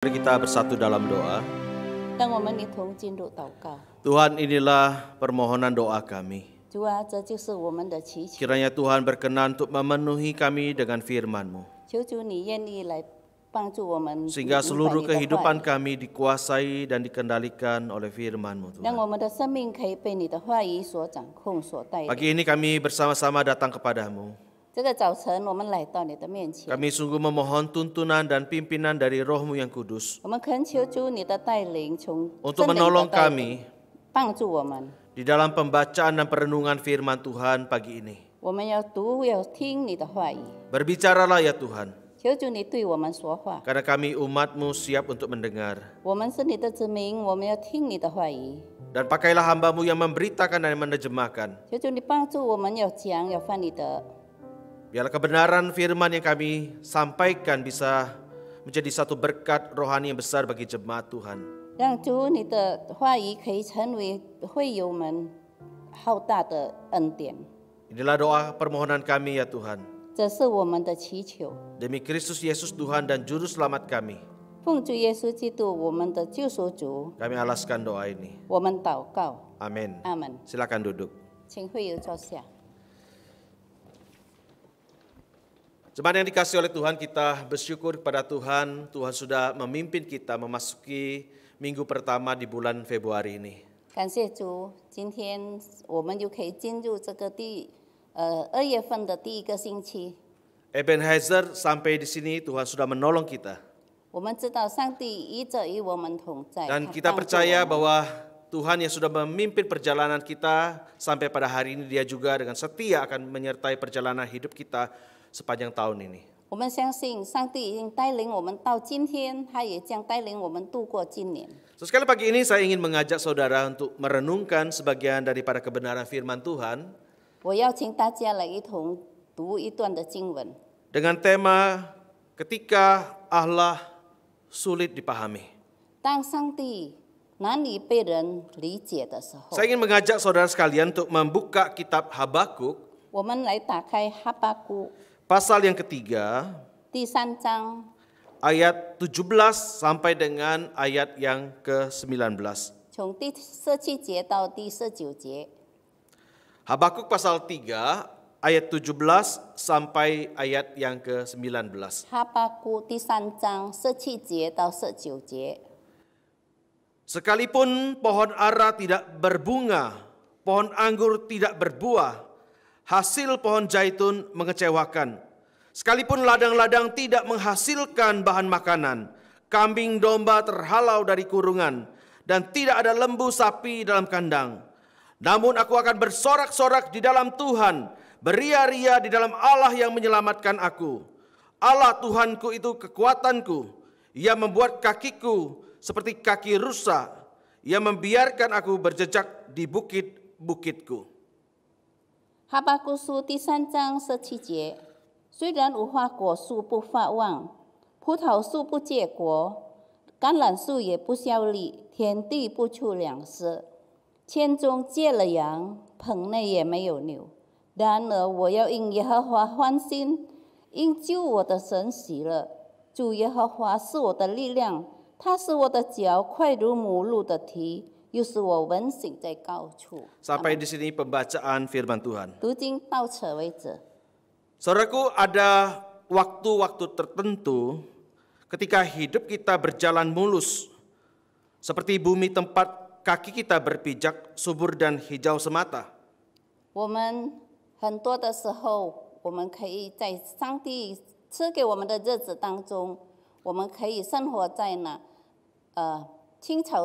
Mari kita bersatu dalam doa. Tuhan inilah permohonan doa kami. Kiranya Tuhan berkenan untuk memenuhi kami dengan firman-Mu. Sehingga seluruh kehidupan kami dikuasai dan dikendalikan oleh firman-Mu Tuhan. Pagi ini kami bersama-sama datang kepadamu. Kami sungguh memohon tuntunan dan pimpinan dari Rohmu yang kudus untuk menolong kami di dalam pembacaan dan perenungan firman Tuhan pagi ini. Berbicaralah ya Tuhan, Karena kami umatmu siap untuk mendengar. Dan pakailah hambamu yang memberitakan dan menerjemahkan. Biarlah kebenaran firman yang kami sampaikan bisa menjadi satu berkat rohani yang besar bagi jemaat Tuhan. Inilah doa permohonan kami ya Tuhan. Demi Kristus Yesus Tuhan dan Juru Selamat kami. Kami alaskan doa ini. Amin. Silakan duduk. Jemaat yang dikasih oleh Tuhan, kita bersyukur kepada Tuhan. Tuhan sudah memimpin kita memasuki minggu pertama di bulan Februari ini. 感谢主，今天我们就可以进入这个第呃二月份的第一个星期。Ebenezer sampai di sini Tuhan sudah menolong kita. Dan kita percaya bahwa Tuhan yang sudah memimpin perjalanan kita sampai pada hari ini Dia juga dengan setia akan menyertai perjalanan hidup kita sepanjang tahun ini. So, sekali pagi ini saya ingin mengajak saudara untuk merenungkan sebagian daripada kebenaran firman Tuhan Dengan tema ketika Allah sulit dipahami. Saya ingin mengajak saudara sekalian untuk membuka kitab Habakuk 我们来打开哈巴谷 pasal yang ketiga di ayat 17 sampai dengan ayat yang ke-19. Habakuk pasal 3 ayat 17 sampai ayat yang ke-19. Habakuk di Sekalipun pohon ara tidak berbunga, pohon anggur tidak berbuah, hasil pohon zaitun mengecewakan. Sekalipun ladang-ladang tidak menghasilkan bahan makanan, kambing domba terhalau dari kurungan, dan tidak ada lembu sapi dalam kandang. Namun aku akan bersorak-sorak di dalam Tuhan, beria-ria di dalam Allah yang menyelamatkan aku. Allah Tuhanku itu kekuatanku, ia membuat kakiku seperti kaki rusa, ia membiarkan aku berjejak di bukit-bukitku. 哈巴姑书第三章十七节：虽然无花果树不发旺，葡萄树不结果，橄榄树也不效力，田地不出粮食，圈中借了羊，棚内也没有牛。然而我要因耶和华欢心，因救我的神喜乐。主耶和华是我的力量，他是我的脚，快如母鹿的蹄。Sampai di sini pembacaan firman Tuhan. Saudaraku, ada waktu-waktu tertentu ketika hidup kita berjalan mulus seperti bumi tempat kaki kita berpijak subur dan hijau semata. kita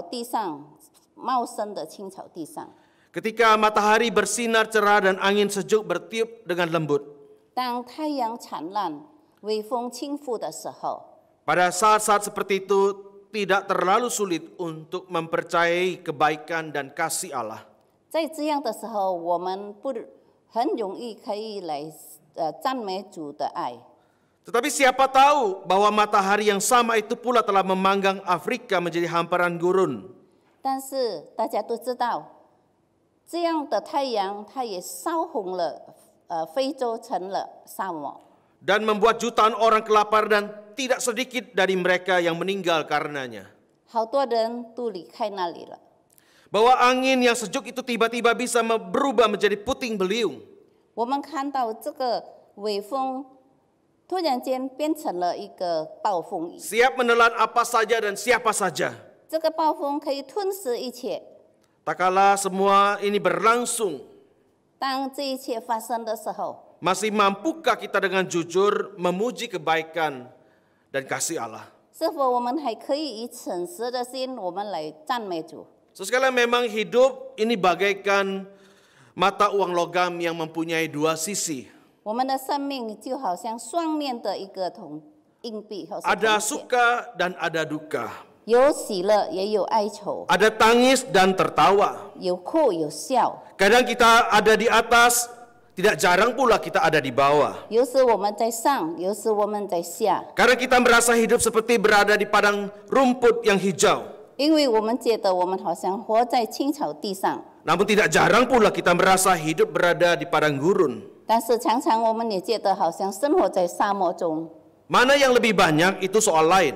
Ketika matahari bersinar cerah dan angin sejuk bertiup dengan lembut. Pada saat saat-saat seperti itu tidak terlalu sulit untuk mempercayai kebaikan dan kasih Allah. Tetapi siapa tahu bahwa matahari yang sama itu pula telah memanggang Afrika menjadi hamparan gurun. 但是大家都知道，这样的太阳它也烧红了，呃，非洲成了沙漠。Dan membuat jutaan orang kelapar dan tidak sedikit dari mereka yang meninggal karenanya. Bahwa angin yang sejuk itu tiba-tiba bisa berubah menjadi puting beliung. Siap menelan apa saja dan siapa saja. 这个暴风可以吞噬一切。Tak semua ini berlangsung. Masih mampukah kita dengan jujur memuji kebaikan dan kasih Allah? Sesekali memang hidup ini bagaikan mata uang logam yang mempunyai dua sisi. Ada suka dan ada duka. Ada tangis dan tertawa. Kadang kita ada di atas, tidak jarang pula kita ada di bawah. 有时我们在上，有时我们在下，Karena kita merasa hidup seperti berada di padang rumput yang hijau. Namun tidak jarang pula kita merasa hidup berada di padang gurun. Mana yang lebih banyak itu soal lain.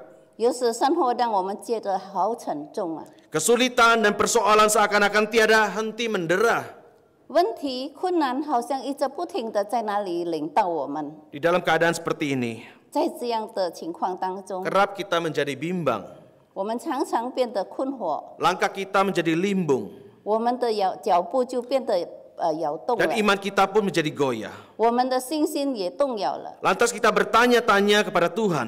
Kesulitan dan persoalan seakan-akan tiada henti mendera. Di dalam keadaan seperti ini, kerap kita menjadi bimbang. Langkah kita menjadi limbung. Dan iman kita pun menjadi goyah. Lantas kita bertanya-tanya kepada Tuhan.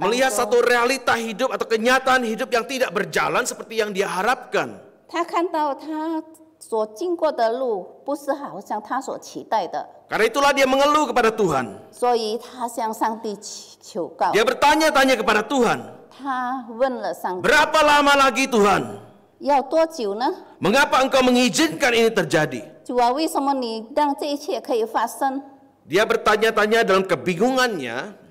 Melihat satu realita hidup atau kenyataan hidup yang tidak berjalan seperti yang dia harapkan. Karena itulah dia mengeluh kepada Tuhan. Dia bertanya-tanya kepada Tuhan. Berapa lama lagi Tuhan? Mengapa engkau mengizinkan ini terjadi? Dia bertanya-tanya dalam kebingungannya.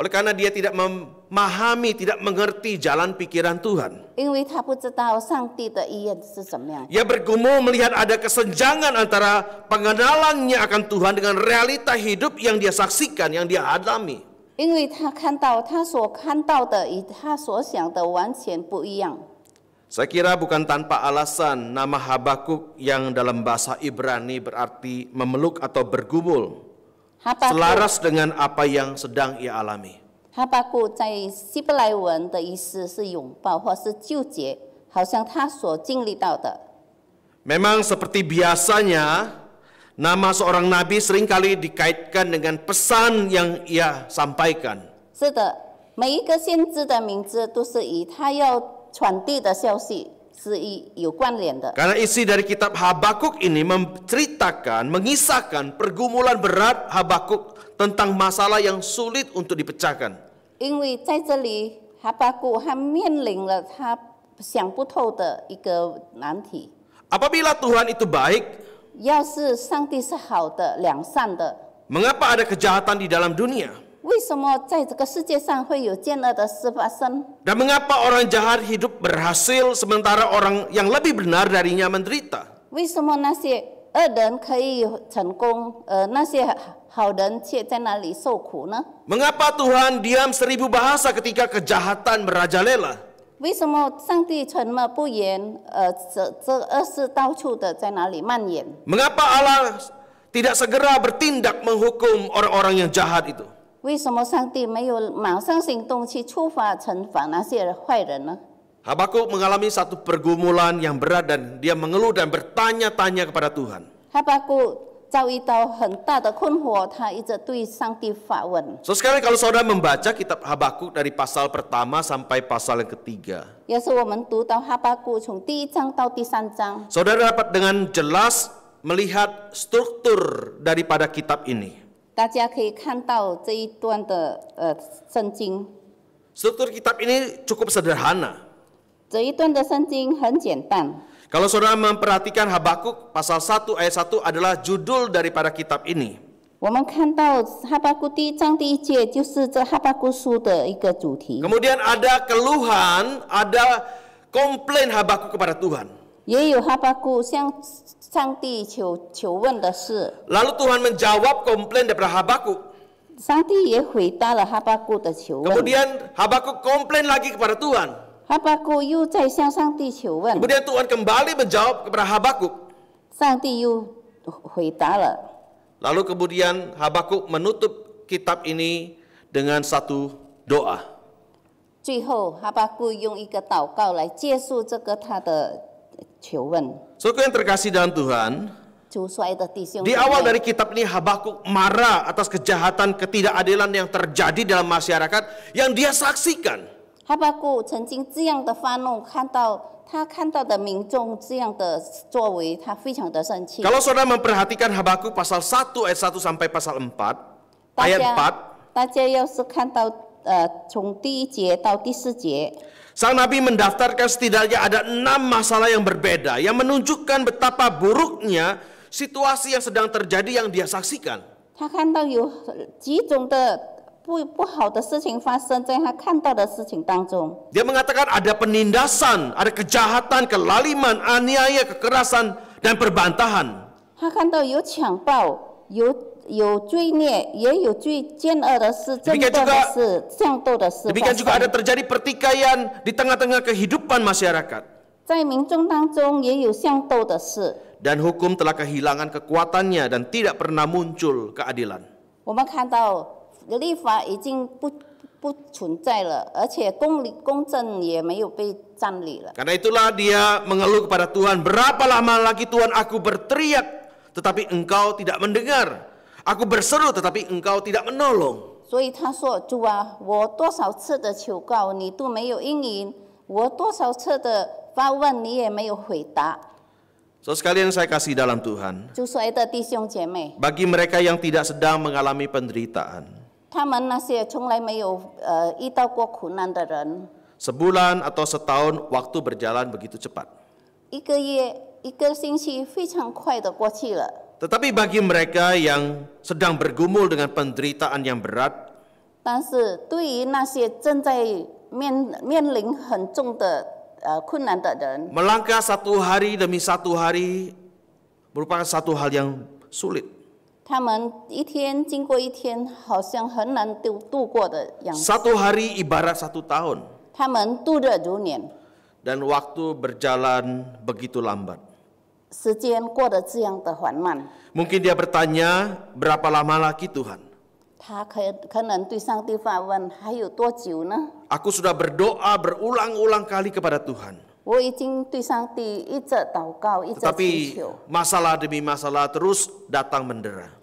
Oleh karena dia tidak memahami, tidak mengerti jalan pikiran Tuhan. Ia bergumul melihat ada kesenjangan antara pengenalannya akan Tuhan dengan realita hidup yang dia saksikan, yang dia alami. karena dia dia tidak 因为他看到他所看到的与他所想的完全不一样。saya kira bukan tanpa alasan nama Habakuk yang dalam bahasa Ibrani berarti memeluk atau bergumul. Selaras dengan apa yang sedang ia alami. Habakuk seperti biasanya, nama seorang nabi seringkali dikaitkan dengan pesan yang ia sampaikan. 是的，每一个先知的名字都是以他要 karena isi dari kitab Habakuk ini menceritakan, mengisahkan pergumulan berat Habakuk tentang masalah yang sulit untuk dipecahkan. 因为在这里，哈巴谷他面临了他想不透的一个难题。Apabila Tuhan itu baik, Mengapa ada kejahatan di dalam dunia? Dan mengapa orang jahat hidup berhasil sementara orang yang lebih benar darinya menderita? Mengapa Tuhan diam seribu bahasa ketika kejahatan merajalela? Mengapa Allah tidak segera bertindak menghukum orang-orang yang jahat itu? 为什么上帝没有马上行动去处罚惩罚那些坏人呢？Habakuk mengalami satu pergumulan yang berat dan dia mengeluh dan bertanya-tanya kepada Tuhan. Habakuk 遭遇到很大的困惑，他一直对上帝发问。So sekarang kalau saudara membaca kitab Habakuk dari pasal pertama sampai pasal yang ketiga. Saudara dapat dengan jelas melihat struktur daripada kitab ini. 大家可以看到这一段的呃圣经。Struktur kitab ini cukup sederhana. 这一段的圣经很简单。Kalau saudara memperhatikan Habakuk pasal 1 ayat 1 adalah judul daripada kitab ini. Kemudian ada keluhan, ada komplain Habakuk kepada Tuhan. Lalu Tuhan menjawab komplain daripada Habaku. 上帝也回答了哈巴谷的求问。Kemudian Habakuk komplain lagi kepada Tuhan. Habakuk Tuhan kembali menjawab kepada Habakuk. 上帝又回答了。Lalu kemudian Habakuk menutup kitab ini dengan satu doa. 最后，哈巴谷用一个祷告来结束这个他的求问。Saudara yang terkasih dalam Tuhan, di awal dari kitab ini Habakuk marah atas kejahatan ketidakadilan yang terjadi dalam masyarakat yang dia saksikan. Kalau saudara memperhatikan Habakuk pasal 1 ayat 1 sampai pasal 4 ayat 4 Sang Nabi mendaftarkan setidaknya ada enam masalah yang berbeda yang menunjukkan betapa buruknya situasi yang sedang terjadi yang dia saksikan. Dia mengatakan ada penindasan, ada kejahatan, kelaliman, aniaya, kekerasan dan perbantahan. Bikin juga ada terjadi pertikaian di tengah-tengah kehidupan masyarakat. Dan hukum telah kehilangan kekuatannya dan tidak pernah muncul keadilan. Karena itulah dia mengeluh kepada Tuhan, berapa lama lagi Tuhan aku berteriak, tetapi engkau tidak mendengar. Aku berseru tetapi engkau tidak menolong. So sekalian saya kasih dalam Tuhan. Bagi mereka yang tidak sedang mengalami penderitaan. Sebulan atau setahun waktu berjalan begitu cepat. Tetapi bagi mereka yang sedang bergumul dengan penderitaan yang berat, eh, melangkah satu hari demi satu hari merupakan satu hal yang sulit. Satu hari ibarat satu tahun. Dan waktu berjalan begitu lambat. Mungkin dia bertanya, berapa lama lagi Tuhan? Aku sudah berdoa berulang-ulang kali kepada Tuhan. Tapi masalah demi masalah terus datang mendera.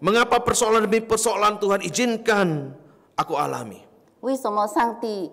Mengapa persoalan demi persoalan Tuhan izinkan aku alami? 为什么上帝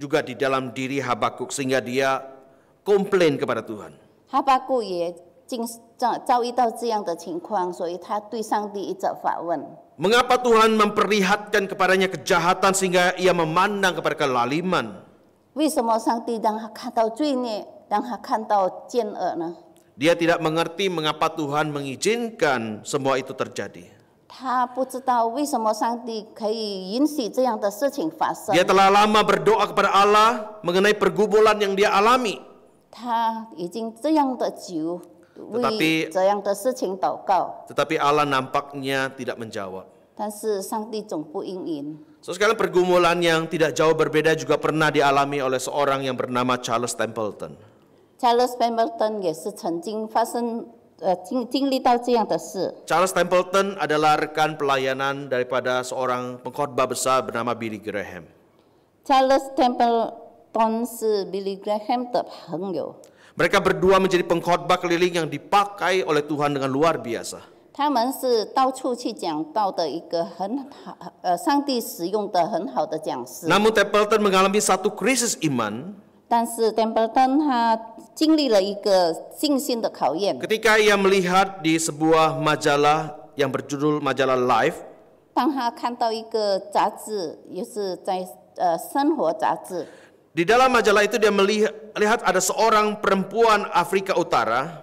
juga di dalam diri Habakuk sehingga dia komplain kepada Tuhan. Habakuk ye 经遭遭遇到这样的情况，所以他对上帝一直发问。Mengapa Tuhan memperlihatkan kepadanya kejahatan sehingga ia memandang kepada kelaliman? Dia tidak mengerti mengapa Tuhan mengizinkan semua itu terjadi. 他不知道为什么上帝可以允许这样的事情发生。Dia telah lama berdoa kepada Allah mengenai pergumulan yang dia alami. tetapi, Allah nampaknya tidak menjawab. 但是上帝总不应允。So sekarang pergumulan yang tidak jauh berbeda juga pernah dialami oleh seorang yang bernama Charles Templeton. Charles Templeton 也是曾经发生呃，经经历到这样的事。Charles Templeton adalah rekan pelayanan daripada seorang pengkhotbah besar bernama Billy Graham. Charles Templeton 是 Billy Graham 的朋友。Mereka berdua menjadi pengkhotbah keliling yang dipakai oleh Tuhan dengan luar biasa. 他们是到处去讲道的一个很好，呃，上帝使用的很好的讲师。Namun Templeton mengalami satu krisis iman. 但是 Templeton 他经历了一个信心的考验。Ketika ia melihat di sebuah majalah yang berjudul majalah Life，当他看到一个杂志，也是在呃生活杂志。Di dalam majalah itu dia melihat ada seorang perempuan Afrika Utara.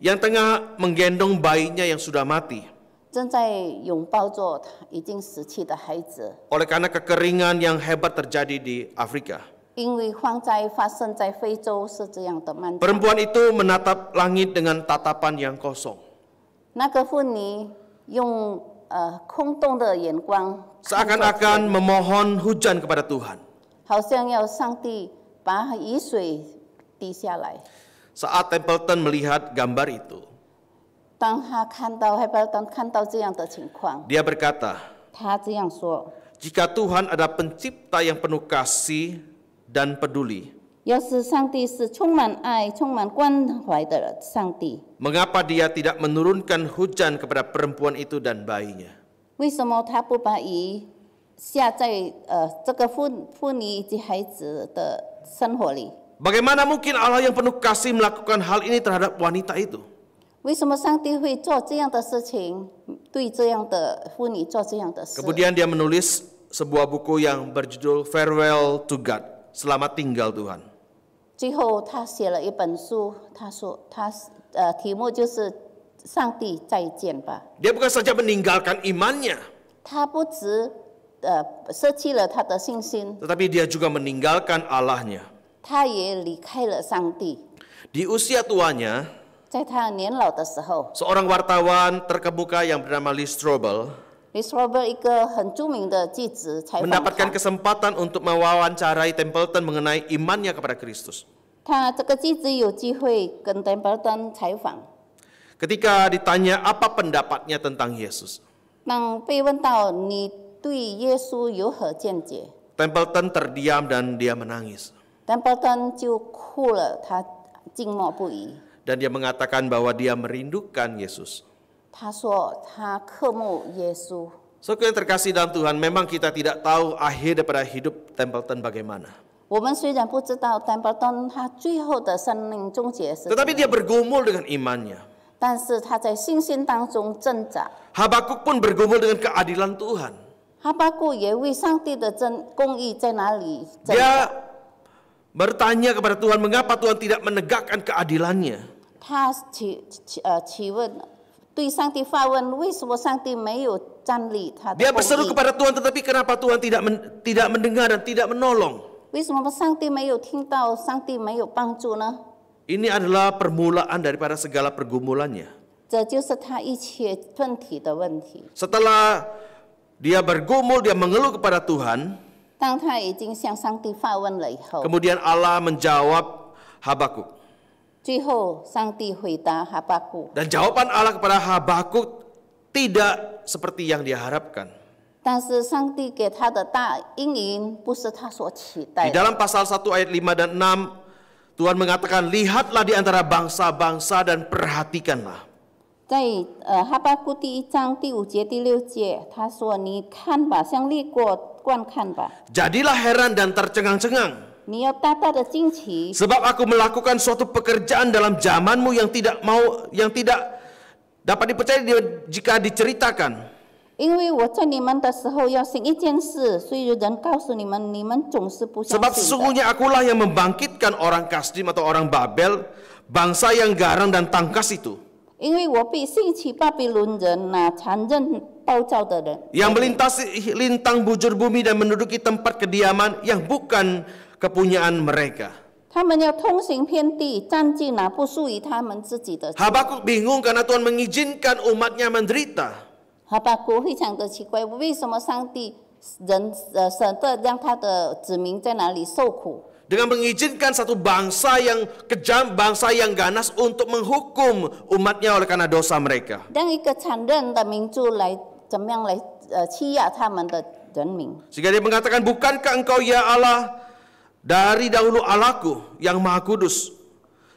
yang tengah menggendong bayinya yang sudah mati. 正在拥抱着已经死去的孩子。Oleh karena kekeringan yang hebat terjadi di Afrika. Perempuan itu menatap langit dengan tatapan yang kosong. Seakan-akan memohon hujan kepada Tuhan. Saat Templeton melihat gambar itu, dia berkata, jika Tuhan ada pencipta yang penuh kasih dan peduli, mengapa dia tidak menurunkan hujan kepada perempuan itu dan bayinya? Bagaimana mungkin Allah yang penuh kasih melakukan hal ini terhadap wanita itu? Kemudian dia menulis sebuah buku yang berjudul Farewell to God, Selamat Tinggal Tuhan. 最后，他写了一本书，他说他呃题目就是“上帝再见吧”。Dia bukan saja meninggalkan imannya. 他不止呃舍弃了他的信心。Tetapi dia juga meninggalkan Allahnya. 他也离开了上帝。Di usia tuanya seorang wartawan terkebuka yang bernama Lee Strobel mendapatkan kesempatan untuk mewawancarai Templeton mengenai imannya kepada Kristus. Ketika ditanya apa pendapatnya tentang Yesus, Templeton terdiam dan dia menangis. Templeton 就哭了，他静默不语。dan dia mengatakan bahwa dia merindukan Yesus. so, yang terkasih dalam Tuhan, memang kita tidak tahu akhir daripada hidup Templeton bagaimana. Tetapi dia bergumul dengan imannya. Habakuk pun bergumul dengan keadilan Tuhan. Dia bertanya kepada Tuhan mengapa Tuhan tidak menegakkan keadilannya. Uh, dia berseru kepada Tuhan tetapi kenapa Tuhan tidak men, tidak mendengar dan tidak menolong? Ini adalah permulaan daripada segala pergumulannya. Setelah dia bergumul, dia mengeluh kepada Tuhan. Kemudian Allah menjawab Habakuk. Dan jawaban Allah kepada Habakuk tidak seperti yang diharapkan. Di dalam pasal 1 ayat 5 dan 6 Tuhan mengatakan lihatlah di antara bangsa-bangsa dan perhatikanlah 在呃哈巴谷第一章第五节第六节，他说：“你看吧，向列国观看吧。” Jadilah heran dan tercengang-cengang. 你要大大的惊奇。Sebab aku melakukan suatu pekerjaan dalam zamanmu yang tidak mau yang tidak dapat dipercaya jika diceritakan. 因为我在你们的时候要行一件事，所以人告诉你们，你们总是不相信。Sebab sesungguhnya akulah yang membangkitkan orang Kasdim atau orang Babel, bangsa yang garang dan tangkas itu. Yang melintasi lintang bujur bumi dan menduduki tempat kediaman yang bukan kepunyaan mereka. 他们要通行偏地，占据那不属于他们自己的。Habakuk bingung karena Tuhan mengizinkan umatnya menderita. Habakuk 非常的奇怪，为什么上帝人呃神的让他的子民在哪里受苦？dengan mengizinkan satu bangsa yang kejam, bangsa yang ganas untuk menghukum umatnya oleh karena dosa mereka. Eh, Sehingga dia mengatakan, bukankah engkau ya Allah dari dahulu Allahku yang maha kudus.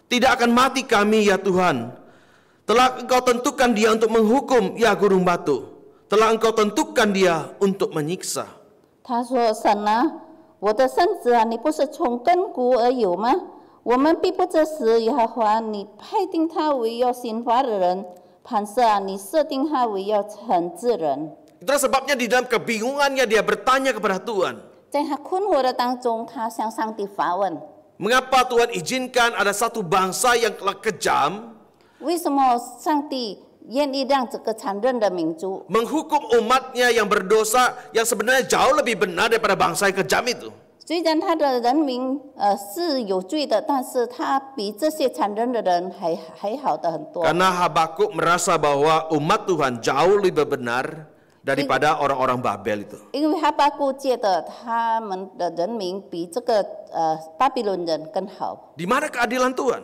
Tidak akan mati kami ya Tuhan. Telah engkau tentukan dia untuk menghukum ya gurung batu. Telah engkau tentukan dia untuk menyiksa. 我的圣子啊，你不是从亘古而有吗？我们必不致死。耶和华，你配定他为要刑罚的人；磐石啊，你设定他为要惩治人。Itulah sebabnya di dalam kebingungannya dia bertanya kepada Tuhan. Mengapa Tuhan izinkan ada satu bangsa yang kejam? 为什么上帝 menghukum umatnya yang berdosa yang sebenarnya jauh lebih benar daripada bangsa yang kejam itu. Eh, Karena Habakuk merasa bahwa umat Tuhan jauh lebih benar daripada orang-orang Babel itu. 因为哈巴库觉得他们的人民比这个呃巴比伦人更好。Di eh, mana keadilan Tuhan?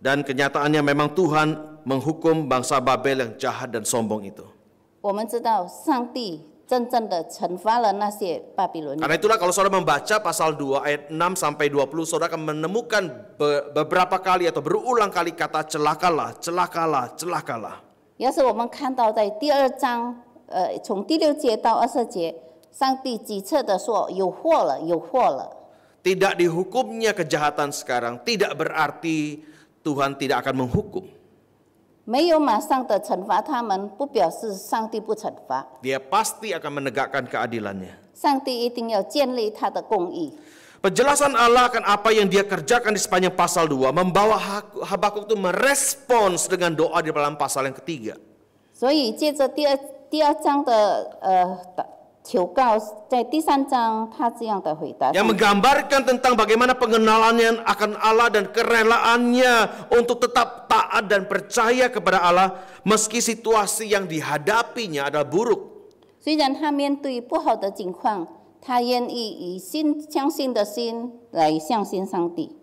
dan kenyataannya memang Tuhan menghukum bangsa Babel yang jahat dan sombong itu. Karena itulah kalau saudara membaca pasal 2 ayat 6 sampai 20 saudara akan menemukan be beberapa kali atau berulang kali kata celakalah, celakalah, celakalah. Tidak dihukumnya kejahatan sekarang tidak berarti Tuhan tidak akan menghukum. Dia pasti akan menegakkan keadilannya. Penjelasan Allah akan apa yang dia kerjakan di sepanjang pasal 2 membawa Habakuk itu merespons dengan doa di dalam pasal yang ketiga. 所以借着第二第二章的呃 yang menggambarkan tentang bagaimana pengenalannya akan Allah dan kerelaannya untuk tetap taat dan percaya kepada Allah meski situasi yang dihadapinya adalah buruk. 虽然他面对不好的境况，他愿意以信相信的心来相信上帝。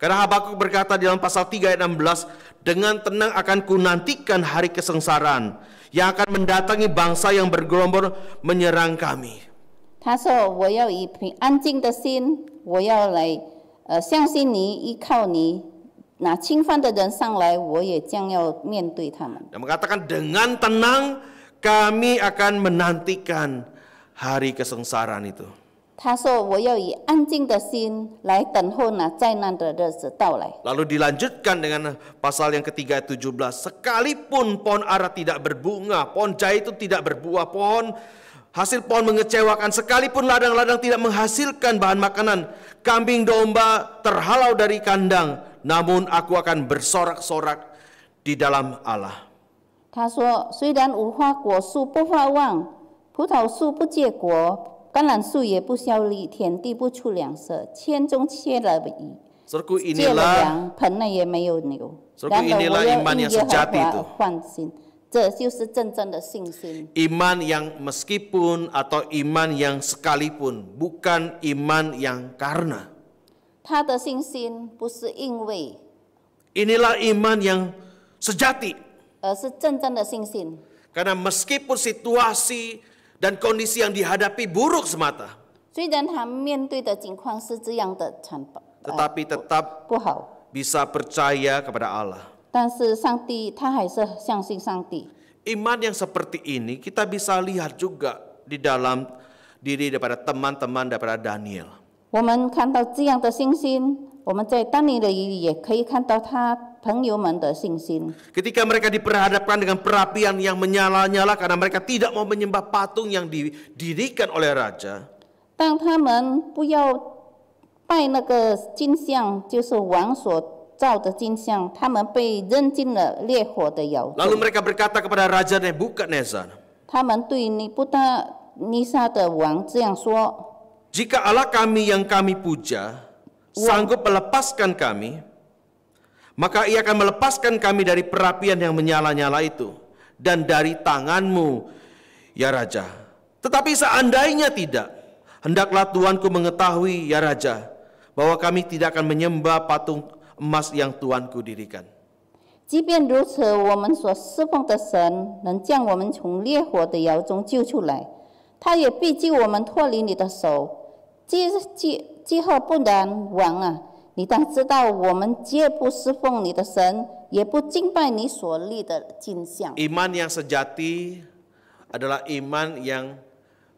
karena Habakuk berkata di dalam pasal 3 ayat 16, dengan tenang akan kunantikan hari kesengsaraan yang akan mendatangi bangsa yang bergerombol menyerang kami. 他说：“我要以平安静的心，我要来，呃，相信你，依靠你。那侵犯的人上来，我也将要面对他们。” Dan mengatakan dengan tenang kami akan menantikan hari kesengsaraan itu. 他说：“我要以安静的心来等候那灾难的日子到来。” Lalu dilanjutkan dengan pasal yang ketiga 17. Sekalipun pohon ara tidak berbunga, pohon itu tidak berbuah, pohon hasil pohon mengecewakan, sekalipun ladang-ladang tidak menghasilkan bahan makanan, kambing domba terhalau dari kandang, namun aku akan bersorak-sorak di dalam Allah. 他说：“虽然无花果树不发旺，葡萄树不结果。”橄榄树也不效力，田地不出粮食，圈中缺了一，Saudaraku inilah iman yang sejati meskipun atau iman yang sekalipun, bukan iman yang karena. iman yang sejati. meskipun situasi dan kondisi yang dihadapi buruk semata. tetapi tetap bisa percaya kepada Allah. Iman yang seperti ini kita bisa lihat juga di dalam diri daripada teman-teman daripada Daniel. Ketika mereka diperhadapkan dengan perapian yang menyala-nyala karena mereka tidak mau menyembah patung yang didirikan oleh raja. Lalu mereka berkata kepada Raja Nebukadnezar. "Jika Allah kami yang kami puja sanggup melepaskan kami. Maka ia akan melepaskan kami dari perapian yang menyala-nyala itu dan dari tanganmu, ya Raja. Tetapi seandainya tidak, hendaklah Tuanku mengetahui, ya Raja, bahwa kami tidak akan menyembah patung emas yang Tuanku dirikan. 即便如此，我们所侍奉的神能将我们从烈火的窑中救出来，他也必救我们脱离你的手。既既既后不然亡啊！你当知道，我们绝不侍奉你的神，也不敬拜你所立的金像。Iman yang sejati adalah iman yang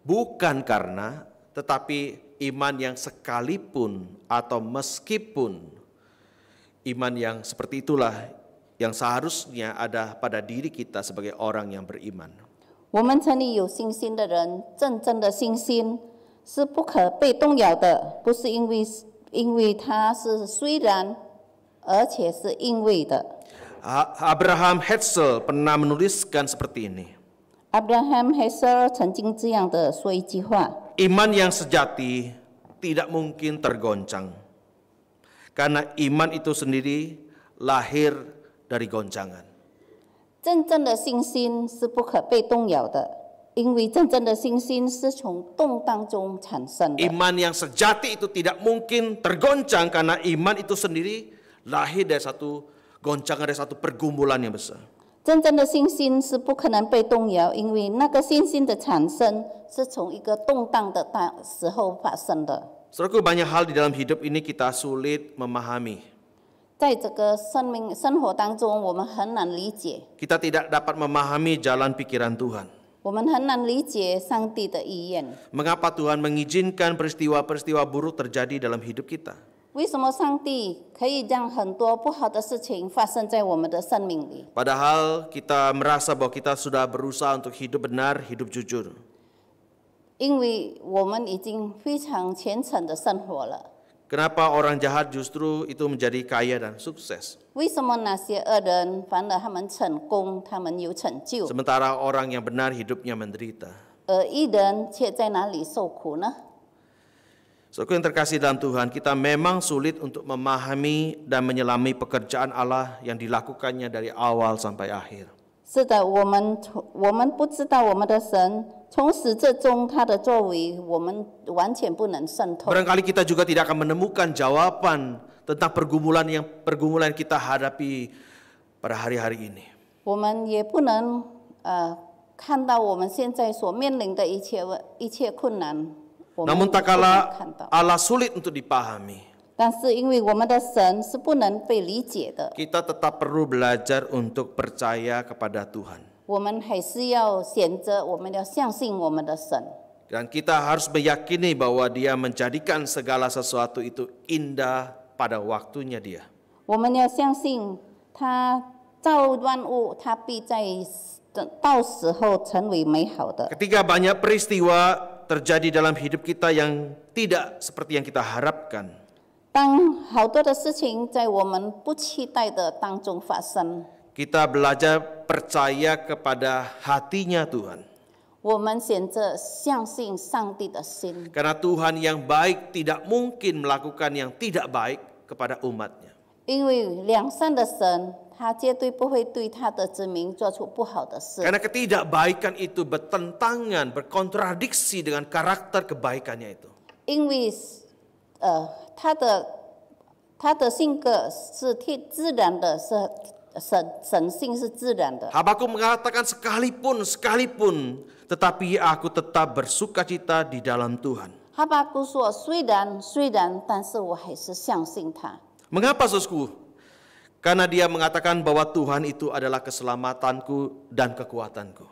bukan karena, tetapi iman yang sekalipun atau meskipun iman yang seperti itulah yang seharusnya ada pada diri kita sebagai orang yang beriman. 我们城里有信心的人，真正的信心是不可被动摇的，不是因为因为他是虽然，而且是因为的。Abraham Hetzel pernah menuliskan seperti ini. Abraham Hetzel 曾经这样的说一句话。Iman yang sejati tidak mungkin tergoncang. Karena iman itu sendiri lahir dari goncangan. 真正的信心是不可被动摇的。Iman yang sejati itu tidak mungkin tergoncang karena iman itu sendiri lahir dari satu goncangan dari satu pergumulan yang besar. 真正的信心是不可能被动摇，因为那个信心的产生是从一个动荡的大时候发生的。Saudaraku banyak hal di dalam hidup ini kita sulit memahami. tidak dapat memahami jalan pikiran Tuhan. Mengapa Tuhan mengizinkan peristiwa-peristiwa buruk terjadi dalam hidup kita? Padahal kita merasa bahwa kita sudah berusaha untuk hidup benar, hidup jujur. Kenapa orang jahat justru itu menjadi kaya dan sukses? Er Sementara orang yang benar hidupnya menderita. Er so, yang terkasih dalam Tuhan, kita memang sulit untuk memahami dan menyelami pekerjaan Allah yang dilakukannya dari awal sampai akhir. 是的，我们我们不知道我们的神从始至终他的作为，我们完全不能渗透。barangkali kita juga tidak akan menemukan jawaban tentang pergumulan yang pergumulan kita hadapi pada hari-hari ini. Namun tak kala Allah sulit untuk dipahami. 但是因为我们的神是不能被理解的。Kita tetap perlu belajar untuk percaya kepada Tuhan. kita harus meyakini bahwa Dia menjadikan segala sesuatu itu indah pada waktunya Dia. Ketika banyak peristiwa terjadi dalam hidup kita yang tidak seperti yang kita harapkan. 当好多的事情在我们不期待的当中发生。Kita belajar percaya kepada hatinya Tuhan. Tuhan yang baik tidak mungkin melakukan yang tidak baik kepada umatnya. Karena ketidakbaikan itu bertentangan, berkontradiksi dengan karakter kebaikannya itu. 他的他的性格是天自然的，是神神性是自然的。Habaku mengatakan sekalipun sekalipun, tetapi aku tetap bersukacita di dalam Tuhan. Habaku 说虽然虽然，但是我还是相信他。Mengapa Karena dia mengatakan bahwa Tuhan itu adalah keselamatanku dan kekuatanku.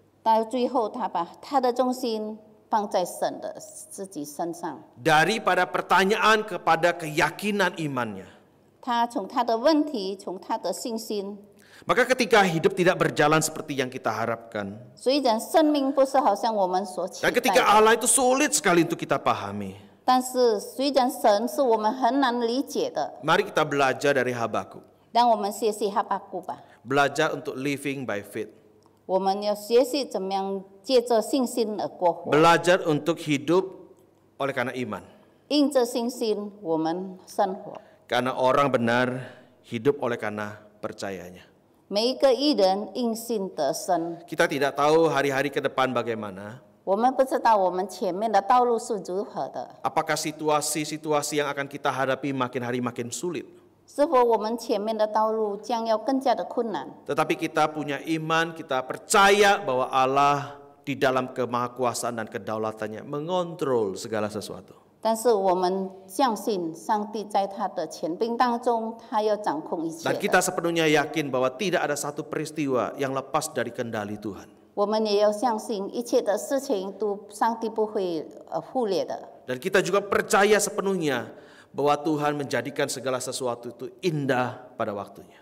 Dari pada pertanyaan kepada keyakinan imannya. Maka ketika hidup tidak berjalan seperti yang kita harapkan. Dan ketika Allah itu sulit sekali untuk kita pahami. Mari kita belajar dari Habakuk. Belajar untuk living by faith. Belajar untuk hidup oleh karena iman. Karena orang benar hidup oleh karena percayanya. Kita tidak tahu hari-hari ke depan bagaimana. Apakah situasi-situasi yang akan kita hadapi makin hari makin sulit? Tetapi kita punya iman, kita percaya bahwa Allah di dalam kemahakuasaan dan kedaulatannya mengontrol segala sesuatu. Dan kita sepenuhnya yakin bahwa tidak ada satu peristiwa yang lepas dari kendali Tuhan. Dan kita juga percaya sepenuhnya bahwa Tuhan menjadikan segala sesuatu itu indah pada waktunya.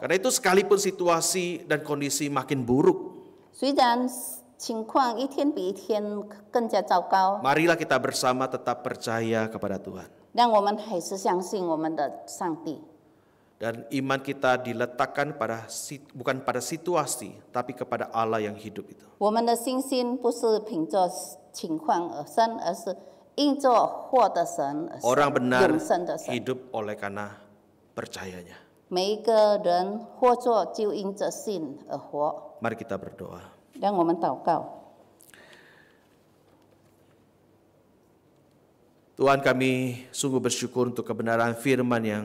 Karena itu sekalipun situasi dan kondisi makin buruk. Marilah kita bersama tetap percaya kepada Tuhan. 让我们还是相信我们的上帝。dan iman kita diletakkan pada bukan pada situasi tapi kepada Allah yang hidup itu. Orang benar hidup oleh karena percayanya. Mari kita berdoa. Tuhan kami sungguh bersyukur untuk kebenaran firman yang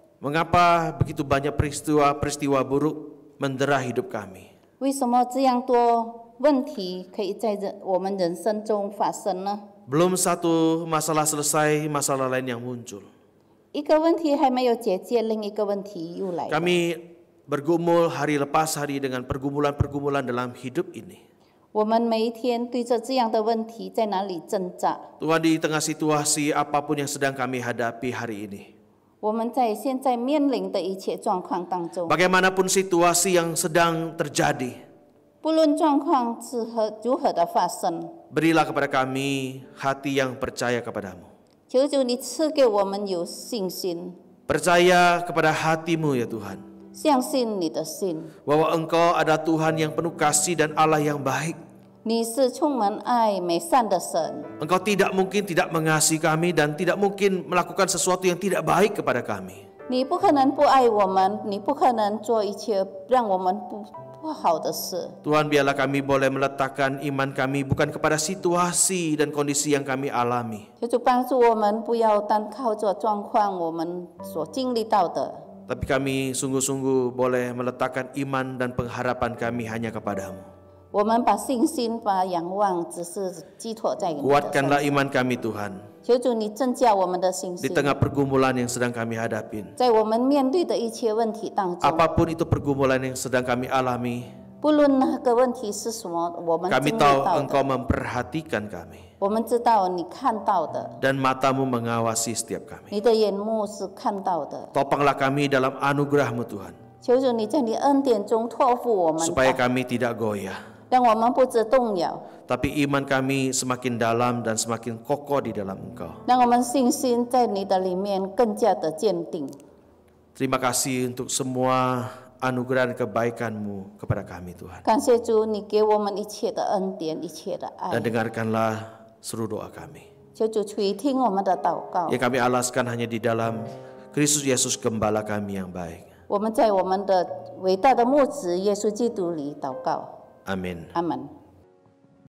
Mengapa begitu banyak peristiwa-peristiwa buruk mendera hidup kami? Belum satu masalah selesai, masalah lain yang muncul. Kami bergumul hari lepas hari dengan pergumulan-pergumulan dalam hidup ini. Tuhan di tengah situasi apapun yang sedang kami hadapi hari ini. Bagaimanapun situasi yang sedang terjadi, berilah kepada kami hati yang percaya kepadamu. Percaya kepada hatimu ya Tuhan. Bahwa Engkau ada Tuhan yang penuh kasih dan Allah yang baik. Engkau tidak mungkin tidak mengasihi kami dan tidak mungkin melakukan sesuatu yang tidak baik kepada kami. Tuhan biarlah kami boleh meletakkan iman kami bukan kepada situasi dan kondisi yang kami alami. Tapi kami sungguh-sungguh boleh meletakkan iman dan pengharapan kami hanya kepadamu. Kuatkanlah iman kami Tuhan. Di tengah pergumulan yang sedang kami hadapin. Apapun itu pergumulan yang sedang kami alami. Kami tahu engkau memperhatikan kami. Dan matamu mengawasi setiap kami. Topanglah kami dalam anugerahmu Tuhan. Supaya kami tidak goyah. Tapi iman kami semakin dalam dan semakin kokoh di dalam Engkau. Terima kasih untuk semua anugerah dan kebaikan-Mu kepada kami Tuhan. Dan dengarkanlah seluruh doa kami. Yang kami alaskan hanya di dalam Kristus Yesus Gembala kami yang baik. Amin. Amin.